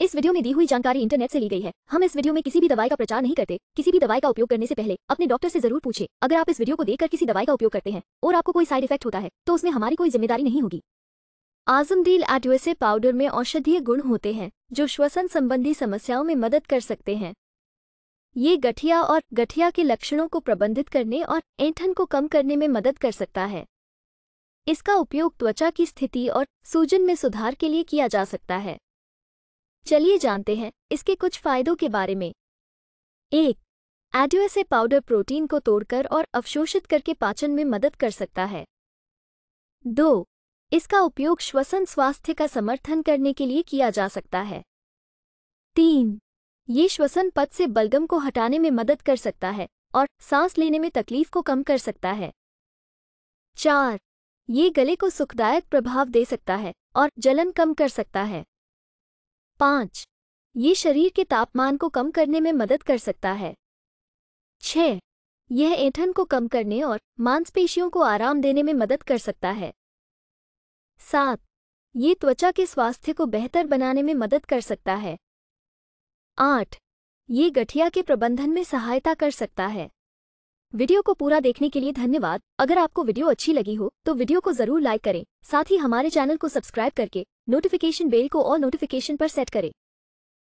इस वीडियो में दी हुई जानकारी इंटरनेट से ली गई है हम इस वीडियो में किसी भी दवाई का प्रचार नहीं करते किसी भी दवाई का उपयोग करने से पहले अपने डॉक्टर से जरूर पूछे अगर आप इस वीडियो को देखकर किसी दवाई का उपयोग करते हैं और आपको कोई साइड इफेक्ट होता है तो उसमें हमारी कोई जिम्मेदारी नहीं होगी आजमदील एडवेसे पाउडर में औषधीय गुण होते हैं जो श्वसन संबंधी समस्याओं में मदद कर सकते हैं ये गठिया और गठिया के लक्षणों को प्रबंधित करने और ऐंठन को कम करने में मदद कर सकता है इसका उपयोग त्वचा की स्थिति और सूजन में सुधार के लिए किया जा सकता है चलिए जानते हैं इसके कुछ फायदों के बारे में एक एडीओएसए पाउडर प्रोटीन को तोड़कर और अवशोषित करके पाचन में मदद कर सकता है दो इसका उपयोग श्वसन स्वास्थ्य का समर्थन करने के लिए किया जा सकता है तीन ये श्वसन पथ से बलगम को हटाने में मदद कर सकता है और सांस लेने में तकलीफ को कम कर सकता है चार ये गले को सुखदायक प्रभाव दे सकता है और जलन कम कर सकता है पाँच ये शरीर के तापमान को कम करने में मदद कर सकता है छ यह ऐठन को कम करने और मांसपेशियों को आराम देने में मदद कर सकता है सात ये त्वचा के स्वास्थ्य को बेहतर बनाने में मदद कर सकता है आठ ये गठिया के प्रबंधन में सहायता कर सकता है वीडियो को पूरा देखने के लिए धन्यवाद अगर आपको वीडियो अच्छी लगी हो तो वीडियो को जरूर लाइक करें साथ ही हमारे चैनल को सब्सक्राइब करके नोटिफिकेशन बेल को और नोटिफिकेशन पर सेट करें